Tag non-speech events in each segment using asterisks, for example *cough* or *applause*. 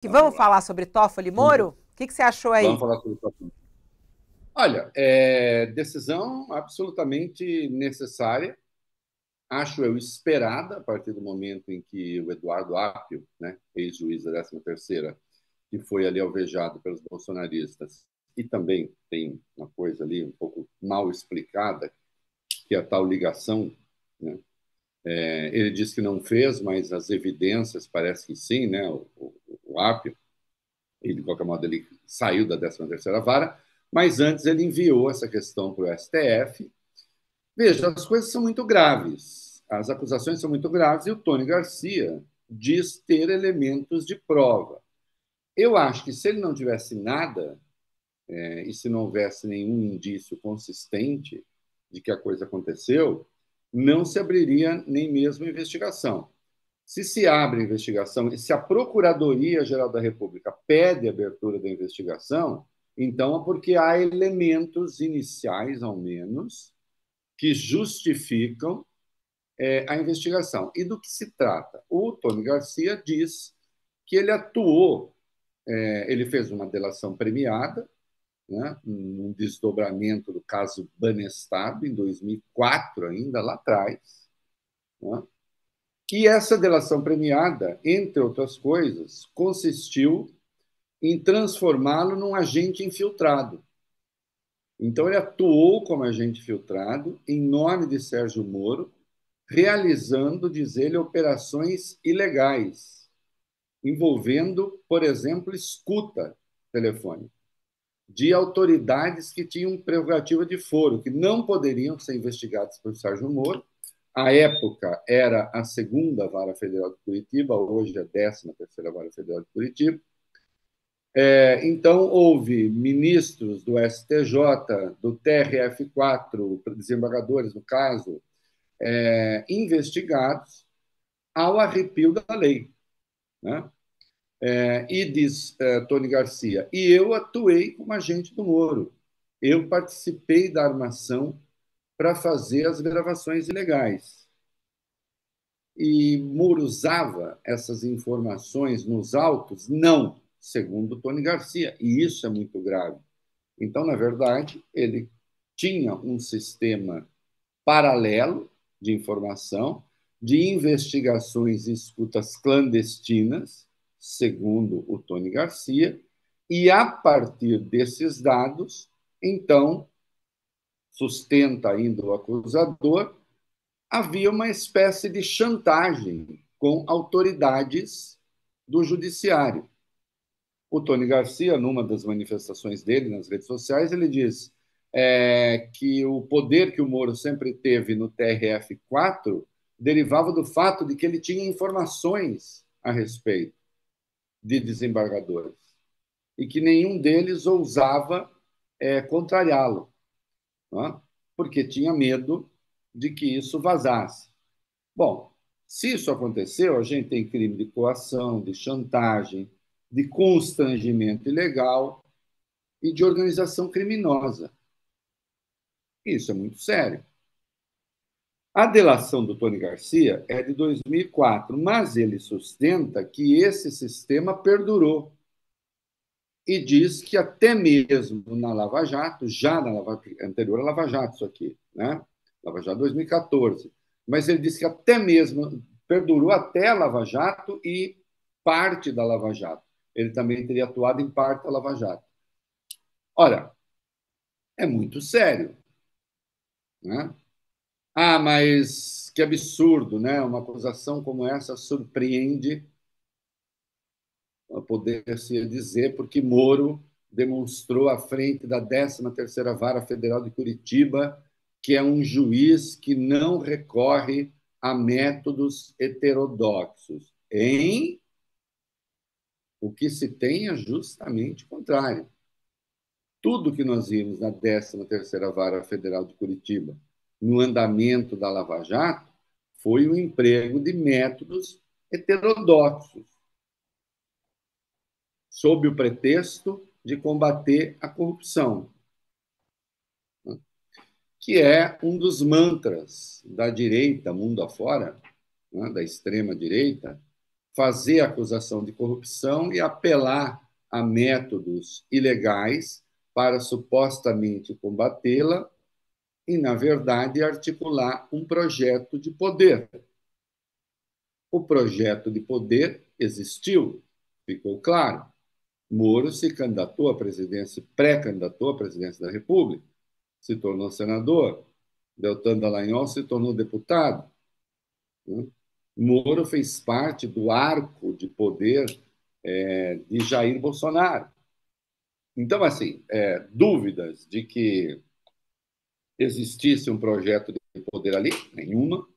Que vamos, falar sobre Toffoli Moro? O que, que, você achou aí? Vamos falar sobre Toffoli. Olha, é, decisão absolutamente necessária, acho eu esperada, a partir do momento em que o Eduardo Apio, né, ex-juiz da 13 que foi ali alvejado pelos bolsonaristas, e também tem uma coisa ali um pouco mal explicada, que é a tal ligação, né? é, ele disse que não fez, mas as evidências parece que sim, né? O, o Apio, ele, de qualquer modo ele saiu da 13ª vara, mas antes ele enviou essa questão para o STF. Veja, as coisas são muito graves, as acusações são muito graves e o Tony Garcia diz ter elementos de prova. Eu acho que se ele não tivesse nada é, e se não houvesse nenhum indício consistente de que a coisa aconteceu, não se abriria nem mesmo investigação. Se se abre a investigação e se a Procuradoria-Geral da República pede a abertura da investigação, então é porque há elementos iniciais, ao menos, que justificam é, a investigação. E do que se trata? O Tony Garcia diz que ele atuou, é, ele fez uma delação premiada, né, um desdobramento do caso banestado em 2004, ainda lá atrás, né, e essa delação premiada, entre outras coisas, consistiu em transformá-lo num agente infiltrado. Então, ele atuou como agente infiltrado em nome de Sérgio Moro, realizando, diz ele, operações ilegais, envolvendo, por exemplo, escuta telefônica de autoridades que tinham prerrogativa de foro, que não poderiam ser investigadas por Sérgio Moro, a época era a segunda vara federal de Curitiba, hoje é a décima terceira vara federal de Curitiba. É, então, houve ministros do STJ, do TRF4, desembargadores, no caso, é, investigados ao arrepio da lei. Né? É, e diz é, Tony Garcia, e eu atuei como agente do Moro. Eu participei da armação para fazer as gravações ilegais. E Moro usava essas informações nos autos? Não, segundo Tony Garcia, e isso é muito grave. Então, na verdade, ele tinha um sistema paralelo de informação, de investigações e escutas clandestinas, segundo o Tony Garcia, e a partir desses dados, então, sustenta ainda o acusador, havia uma espécie de chantagem com autoridades do judiciário. O Tony Garcia, numa das manifestações dele nas redes sociais, ele diz é, que o poder que o Moro sempre teve no TRF-4 derivava do fato de que ele tinha informações a respeito de desembargadores e que nenhum deles ousava é, contrariá-lo né? porque tinha medo de que isso vazasse. Bom, se isso aconteceu, a gente tem crime de coação, de chantagem, de constrangimento ilegal e de organização criminosa. Isso é muito sério. A delação do Tony Garcia é de 2004, mas ele sustenta que esse sistema perdurou e diz que até mesmo na Lava Jato, já na Lava, anterior à Lava Jato, isso aqui, né? Lava Jato 2014, mas ele diz que até mesmo perdurou até a Lava Jato e parte da Lava Jato. Ele também teria atuado em parte da Lava Jato. Olha, é muito sério. Né? Ah, mas que absurdo, né? Uma acusação como essa surpreende poder-se dizer, porque Moro demonstrou à frente da 13ª Vara Federal de Curitiba que é um juiz que não recorre a métodos heterodoxos. Em o que se tem é justamente o contrário. Tudo que nós vimos na 13ª Vara Federal de Curitiba, no andamento da Lava Jato, foi o emprego de métodos heterodoxos sob o pretexto de combater a corrupção, que é um dos mantras da direita mundo afora, né, da extrema direita, fazer acusação de corrupção e apelar a métodos ilegais para supostamente combatê-la e, na verdade, articular um projeto de poder. O projeto de poder existiu, ficou claro. Moro se candidatou à presidência, pré-candidatou à presidência da República, se tornou senador. Deltan Dallagnol se tornou deputado. Né? Moro fez parte do arco de poder é, de Jair Bolsonaro. Então, assim, é, dúvidas de que existisse um projeto de poder ali, nenhuma,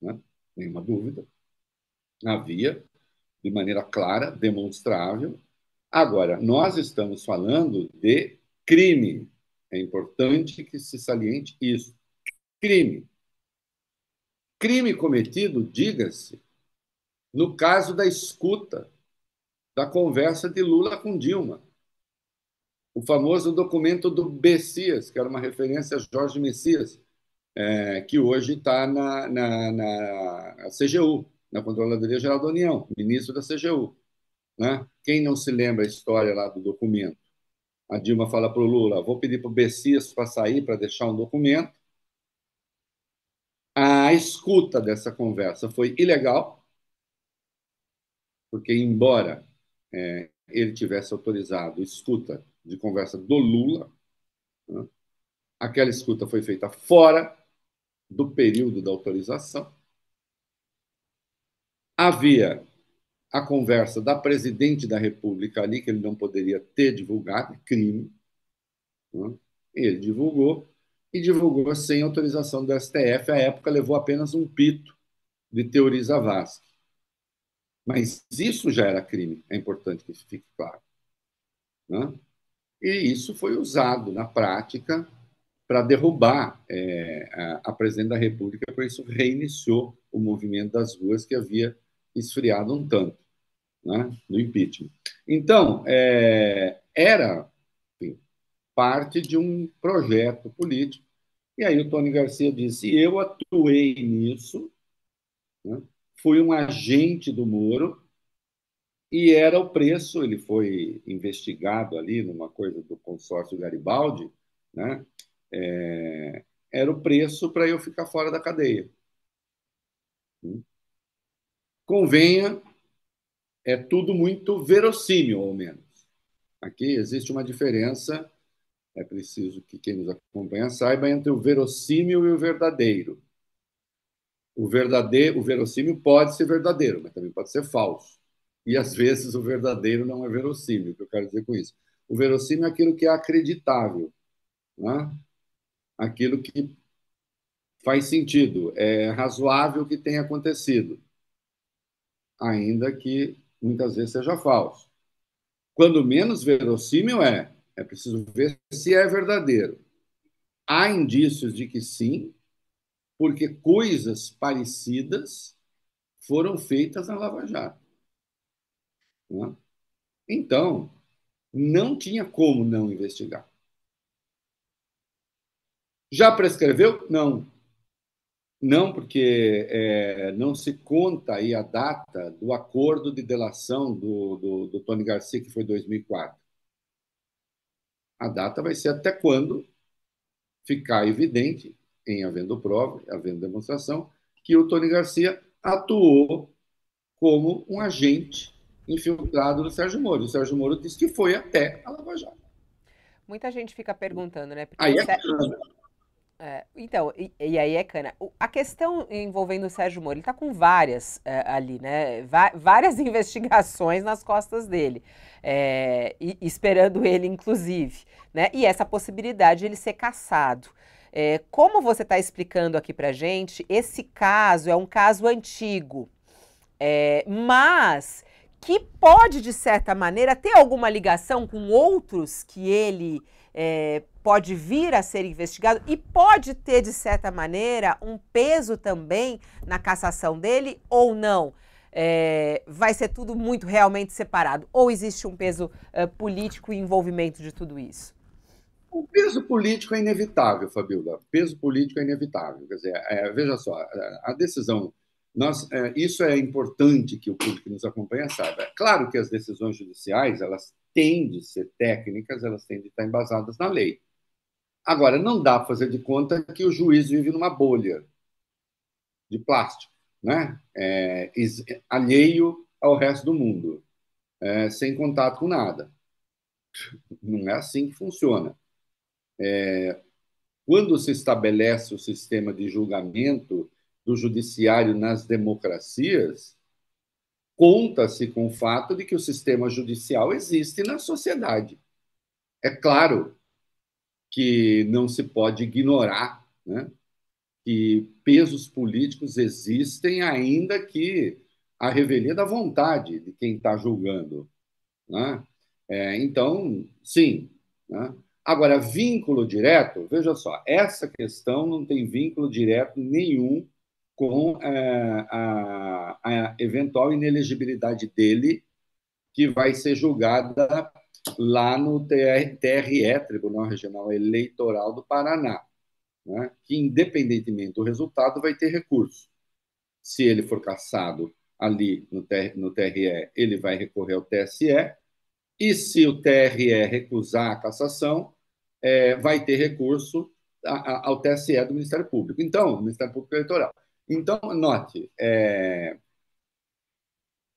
né? nenhuma dúvida. Havia, de maneira clara, demonstrável, Agora, nós estamos falando de crime. É importante que se saliente isso. Crime. Crime cometido, diga-se, no caso da escuta da conversa de Lula com Dilma. O famoso documento do Bessias, que era uma referência a Jorge Messias, é, que hoje está na, na, na CGU, na Controladoria Geral da União, ministro da CGU. Né? Quem não se lembra a história lá do documento? A Dilma fala para o Lula: vou pedir para o Bessias para sair, para deixar um documento. A escuta dessa conversa foi ilegal, porque, embora é, ele tivesse autorizado escuta de conversa do Lula, né? aquela escuta foi feita fora do período da autorização. Havia a conversa da presidente da República ali, que ele não poderia ter divulgado, é crime. Né? Ele divulgou, e divulgou sem autorização do STF. A época, levou apenas um pito de Teoriza Vasque. Mas isso já era crime, é importante que isso fique claro. Né? E isso foi usado na prática para derrubar é, a, a presidente da República, por isso reiniciou o movimento das ruas que havia esfriado um tanto né, do impeachment. Então, é, era enfim, parte de um projeto político. E aí o Tony Garcia disse: eu atuei nisso, né, fui um agente do Moro, e era o preço. Ele foi investigado ali numa coisa do consórcio Garibaldi, né? É, era o preço para eu ficar fora da cadeia. Hum. Convenha é tudo muito verossímil, ao menos. Aqui existe uma diferença, é preciso que quem nos acompanha saiba, entre o verossímil e o verdadeiro. O verdadeiro, o verossímil pode ser verdadeiro, mas também pode ser falso. E às vezes o verdadeiro não é verossímil, o que eu quero dizer com isso. O verossímil é aquilo que é acreditável, né? aquilo que faz sentido, é razoável que tenha acontecido, ainda que muitas vezes seja falso. Quando menos verossímil é, é preciso ver se é verdadeiro. Há indícios de que sim, porque coisas parecidas foram feitas na Lava Jato. Né? Então, não tinha como não investigar. Já prescreveu? Não. Não, porque é, não se conta aí a data do acordo de delação do, do, do Tony Garcia, que foi 2004. A data vai ser até quando ficar evidente, em havendo prova, havendo demonstração, que o Tony Garcia atuou como um agente infiltrado do Sérgio Moro. O Sérgio Moro disse que foi até a Lava Jato. Muita gente fica perguntando, né? Porque Aí é... Sérgio... É, então, e, e, aí é cana. O, a questão envolvendo o Sérgio Moro, ele está com várias é, ali, né? Va várias *laughs* investigações nas costas dele, é, e, esperando ele, inclusive, né? E essa possibilidade de ele ser caçado. É, como você está explicando aqui para gente, esse caso é um caso antigo, é, mas que pode, de certa maneira, ter alguma ligação com outros que ele é, pode vir a ser investigado e pode ter, de certa maneira, um peso também na cassação dele ou não? É, vai ser tudo muito realmente separado? Ou existe um peso é, político e envolvimento de tudo isso? O peso político é inevitável, Fabiola. O peso político é inevitável. Quer dizer, é, veja só, é, a decisão. Nós, é, isso é importante que o público que nos acompanha saiba. É claro que as decisões judiciais elas têm de ser técnicas, elas têm de estar embasadas na lei. Agora, não dá para fazer de conta que o juiz vive numa bolha de plástico, né? É, alheio ao resto do mundo, é, sem contato com nada. Não é assim que funciona. É, quando se estabelece o sistema de julgamento do judiciário nas democracias, conta-se com o fato de que o sistema judicial existe na sociedade. É claro que não se pode ignorar né, que pesos políticos existem, ainda que a revelia da vontade de quem está julgando. Né? É, então, sim. Né? Agora, vínculo direto, veja só, essa questão não tem vínculo direto nenhum com eh, a, a, eventual inelegibilidade dele, que vai ser julgada lá no TRE, Tribunal Regional Eleitoral do Paraná, né? que, independentemente do resultado, vai ter recurso. Se ele for cassado ali no, no TRE, ele vai recorrer ao TSE, e se o TRE recusar a cassação, é, vai ter recurso a, a, ao TSE do Ministério Público. Então, Ministério Público Eleitoral. Então, note, é...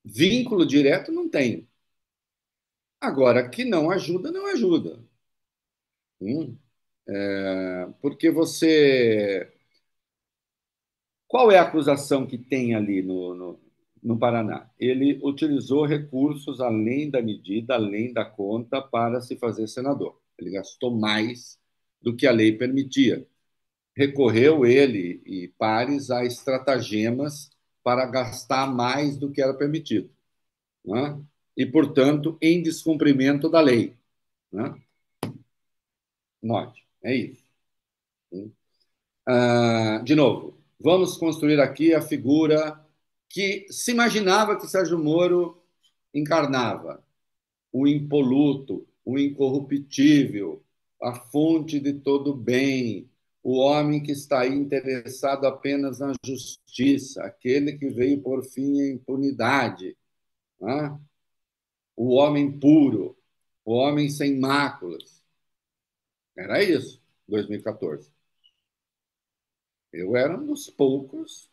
vínculo direto não tem. Agora, que não ajuda, não ajuda. Hum? É... Porque você. Qual é a acusação que tem ali no, no, no Paraná? Ele utilizou recursos além da medida, além da conta, para se fazer senador. Ele gastou mais do que a lei permitia recorreu ele e pares a estratagemas para gastar mais do que era permitido, né? e, portanto, em descumprimento da lei. Né? Note, é isso. Ah, de novo, vamos construir aqui a figura que se imaginava que Sérgio Moro encarnava: o impoluto, o incorruptível, a fonte de todo bem, o homem que está aí interessado apenas na justiça, aquele que veio por fim à impunidade, né? o homem puro, o homem sem máculas. Era isso, 2014. Eu era um dos poucos,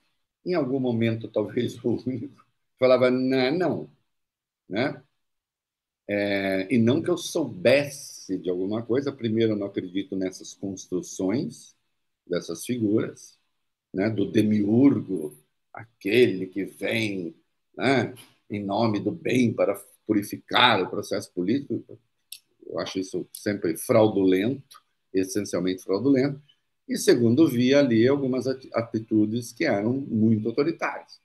em algum momento talvez *laughs* o único, falava, não, não. Né? É, e não que eu soubesse de alguma coisa, primeiro, eu não acredito nessas construções, dessas figuras, né, do demiurgo, aquele que vem né, em nome do bem para purificar o processo político. Eu acho isso sempre fraudulento, essencialmente fraudulento. E segundo, via ali algumas atitudes que eram muito autoritárias,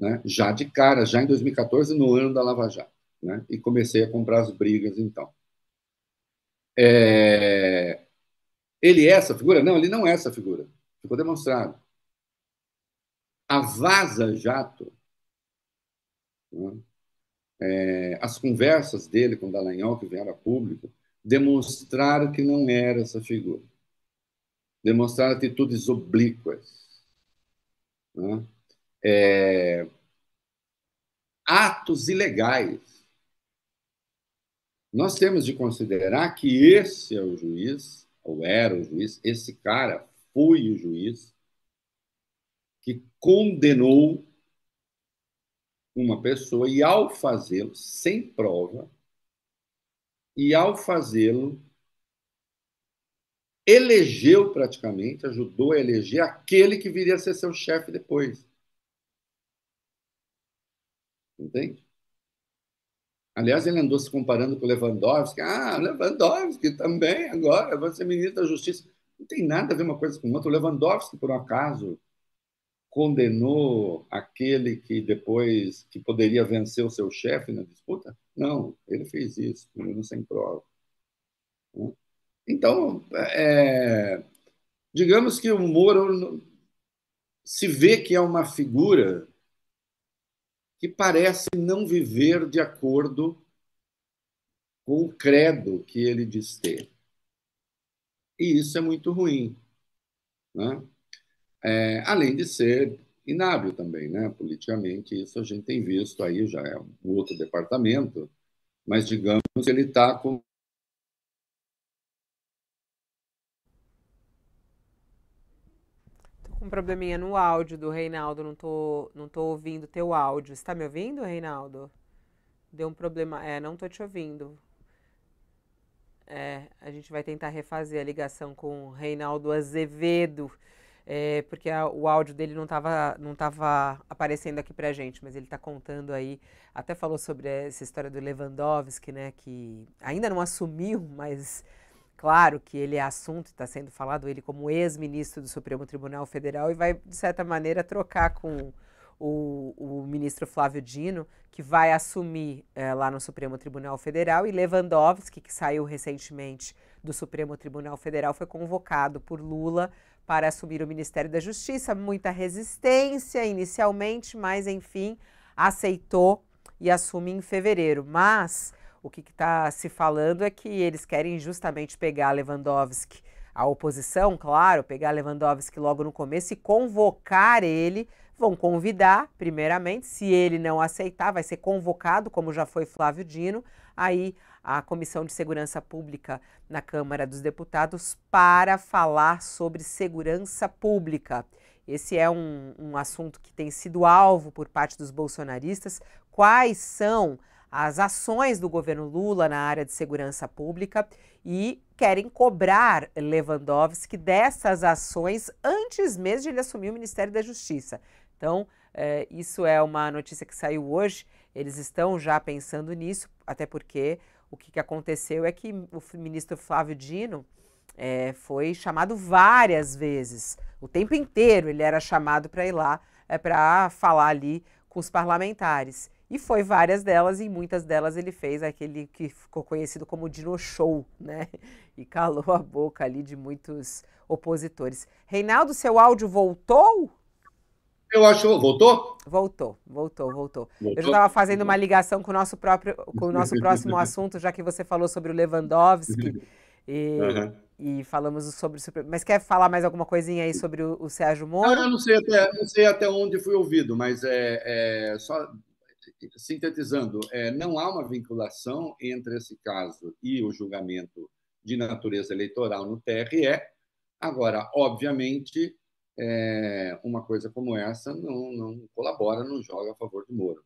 né? já de cara, já em 2014, no ano da Lava Jato. Né? E comecei a comprar as brigas então. É... Ele é essa figura? Não, ele não é essa figura. Ficou demonstrado. A Vaza Jato, né? é, as conversas dele com Dallagnol, que vieram a público, demonstraram que não era essa figura. Demonstraram atitudes oblíquas. Né? É, atos ilegais. Nós temos de considerar que esse é o juiz ou era o juiz, esse cara foi o juiz que condenou uma pessoa e, ao fazê-lo, sem prova, e ao fazê-lo, elegeu praticamente, ajudou a eleger aquele que viria a ser seu chefe depois. Entende? Aliás, ele andou se comparando com Lewandowski. Ah, Lewandowski também, agora vai ser ministro da Justiça. Não tem nada a ver uma coisa com outra. O Lewandowski, por um acaso, condenou aquele que depois que poderia vencer o seu chefe na disputa? Não, ele fez isso, pelo menos sem prova. Então, é, digamos que o Moro se vê que é uma figura que parece não viver de acordo com o credo que ele diz ter. E isso é muito ruim. Né? É, além de ser inábil também, né? politicamente, isso a gente tem visto aí, já é um outro departamento, mas digamos que ele está com um probleminha no áudio do Reinaldo, não tô, não tô ouvindo, teu áudio. Está me ouvindo, Reinaldo? Deu um problema. É, não tô te ouvindo. É, a gente vai tentar refazer a ligação com o Reinaldo Azevedo, é, porque a, o áudio dele não estava não tava aparecendo aqui a gente, mas ele está contando aí, até falou sobre essa história do Lewandowski, né, que ainda não assumiu, mas claro que ele é assunto, está sendo falado ele como ex-ministro do Supremo Tribunal Federal e vai, de certa maneira, trocar com o, o ministro Flávio Dino, que vai assumir é, lá no Supremo Tribunal Federal, e Lewandowski, que saiu recentemente do Supremo Tribunal Federal, foi convocado por Lula para assumir o Ministério da Justiça. Muita resistência inicialmente, mas enfim, aceitou e assume em fevereiro. Mas o que está se falando é que eles querem justamente pegar Lewandowski, a oposição, claro, pegar Lewandowski logo no começo e convocar ele vão convidar, primeiramente, se ele não aceitar, vai ser convocado, como já foi Flávio Dino, aí a Comissão de Segurança Pública na Câmara dos Deputados para falar sobre segurança pública. Esse é um, um assunto que tem sido alvo por parte dos bolsonaristas. Quais são as ações do governo Lula na área de segurança pública e querem cobrar Lewandowski dessas ações antes mesmo de ele assumir o Ministério da Justiça. Então, é, isso é uma notícia que saiu hoje. Eles estão já pensando nisso, até porque o que, que aconteceu é que o ministro Flávio Dino é, foi chamado várias vezes, o tempo inteiro ele era chamado para ir lá é, eh, para falar ali com os parlamentares. E foi várias delas, e muitas delas ele fez aquele que ficou conhecido como Dino Show, né? E calou a boca ali de muitos opositores. Reinaldo, seu áudio voltou? eu acho. Voltou? Voltou, voltou, voltou. voltou? Eu estava fazendo uma uhum. ligação com o nosso próprio, com o nosso próximo *laughs* assunto, já que você falou sobre o Lewandowski *laughs* e, uhum. e falamos sobre. Mas quer falar mais alguma coisinha aí sobre o, o Sérgio Moro? Não, eu não sei até, não sei até onde fui ouvido, mas é, é só sintetizando, é, não há uma vinculação entre esse caso e o julgamento de natureza eleitoral no TRE. Agora, obviamente, é, uma coisa como essa não, não colabora, não joga a favor do Moro.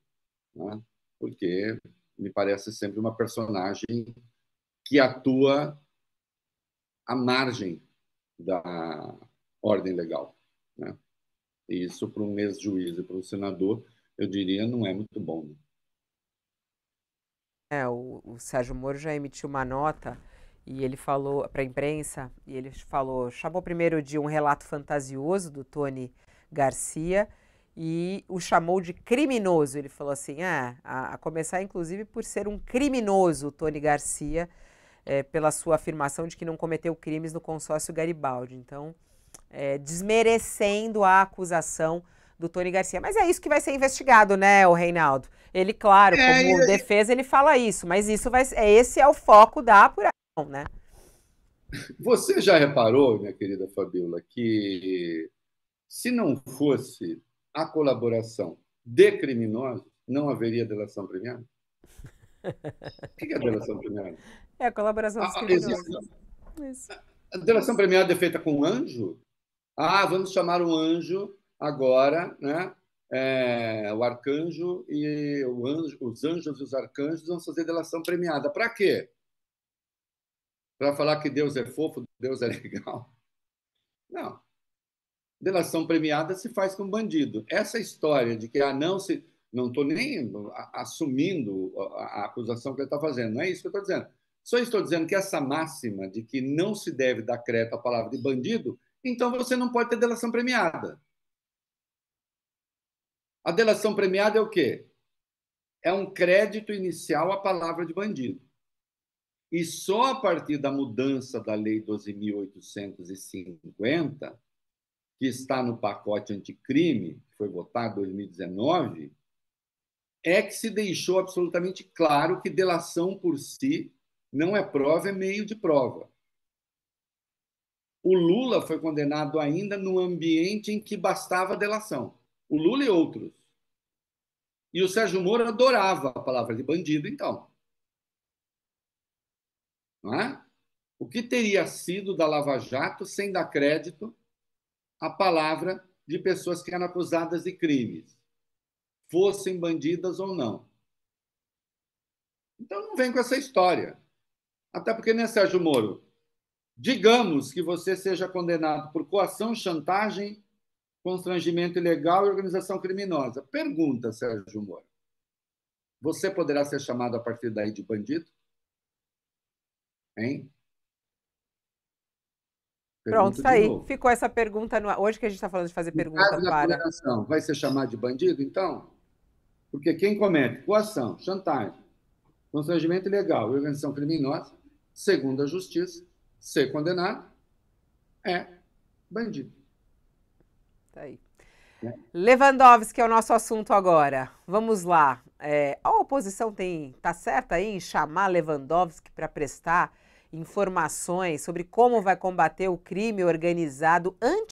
Né? Porque me parece sempre uma personagem que atua à margem da ordem legal. Né? E isso, para um ex-juiz e para um senador, eu diria, não é muito bom. Né? É, o, o Sérgio Moro já emitiu uma nota e ele falou para a imprensa, e ele falou, chamou primeiro de um relato fantasioso do Tony Garcia e o chamou de criminoso. Ele falou assim, ah, a, a começar inclusive por ser um criminoso o Tony Garcia, é, pela sua afirmação de que não cometeu crimes no consórcio Garibaldi. Então, é, desmerecendo a acusação do Tony Garcia. Mas é isso que vai ser investigado, né, o Reinaldo? Ele, claro, é, como é, defesa, ele fala isso, mas isso vai, é, esse é o foco da apuração né? Você já reparou, minha querida Fabiola, que se não fosse a colaboração de criminosos, não haveria delação premiada? *laughs* o que é delação premiada? É a colaboração dos ah, criminosos. Ah, existe... A delação premiada é feita com um anjo? Ah, vamos chamar o anjo agora, né? É, o arcanjo e o anjo, os anjos e os arcanjos vão fazer delação premiada. Para quê? para falar que Deus é fofo, Deus é *laughs* legal. Não. Delação premiada se faz com bandido. Essa história de que ah, não se. Não estou nem assumindo a, a acusação que ele está fazendo, não é isso que eu estou dizendo. Só estou dizendo que essa máxima de que não se deve dar crédito à palavra de bandido, então você não pode ter delação premiada. A delação premiada é o quê? É um crédito inicial à palavra de bandido. E só a partir da mudança da Lei 12.850, que está no pacote anticrime, que foi votado em 2019, é que se deixou absolutamente claro que delação por si não é prova, é meio de prova. O Lula foi condenado ainda no ambiente em que bastava delação. O Lula e outros. E o Sérgio Moro adorava a palavra de bandido, então. É? O que teria sido da Lava Jato sem dar crédito à palavra de pessoas que eram acusadas de crimes, fossem bandidas ou não? Então não vem com essa história. Até porque, né, Sérgio Moro? Digamos que você seja condenado por coação, chantagem, constrangimento ilegal e organização criminosa. Pergunta, Sérgio Moro. Você poderá ser chamado a partir daí de bandido? Hein? Pronto, está aí. Novo. Ficou essa pergunta no Hoje que a gente está falando de fazer pergunta caso para. Coação, vai ser chamado de bandido, então? Porque quem comete coação, chantagem, constrangimento ilegal e organização criminosa, segundo a justiça, ser condenado é bandido. Está aí. É. Lewandowski é o nosso assunto agora. Vamos lá. É, a oposição tem tá certa aí em chamar Lewandowski para prestar informações sobre como vai combater o crime organizado